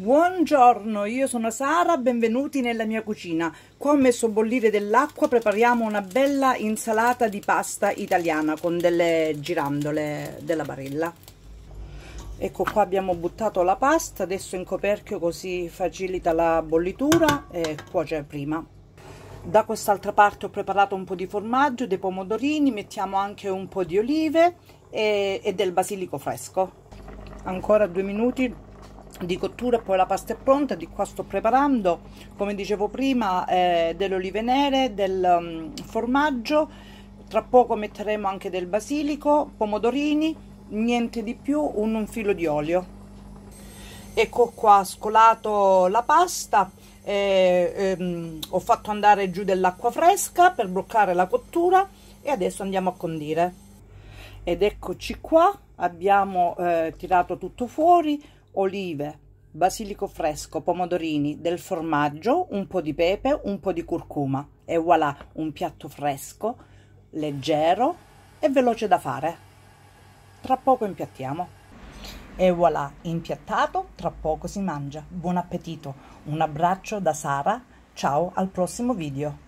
Buongiorno, io sono Sara, benvenuti nella mia cucina. Qua ho messo a bollire dell'acqua, prepariamo una bella insalata di pasta italiana con delle girandole della barilla. Ecco qua abbiamo buttato la pasta, adesso in coperchio così facilita la bollitura e cuoce prima. Da quest'altra parte ho preparato un po' di formaggio, dei pomodorini, mettiamo anche un po' di olive e, e del basilico fresco. Ancora due minuti di cottura poi la pasta è pronta di qua sto preparando come dicevo prima eh, delle olive nere del um, formaggio tra poco metteremo anche del basilico pomodorini niente di più un, un filo di olio ecco qua scolato la pasta eh, ehm, ho fatto andare giù dell'acqua fresca per bloccare la cottura e adesso andiamo a condire ed eccoci qua abbiamo eh, tirato tutto fuori olive, basilico fresco, pomodorini, del formaggio, un po' di pepe, un po' di curcuma e voilà un piatto fresco, leggero e veloce da fare. Tra poco impiattiamo. E voilà, impiattato, tra poco si mangia. Buon appetito. Un abbraccio da Sara. Ciao al prossimo video.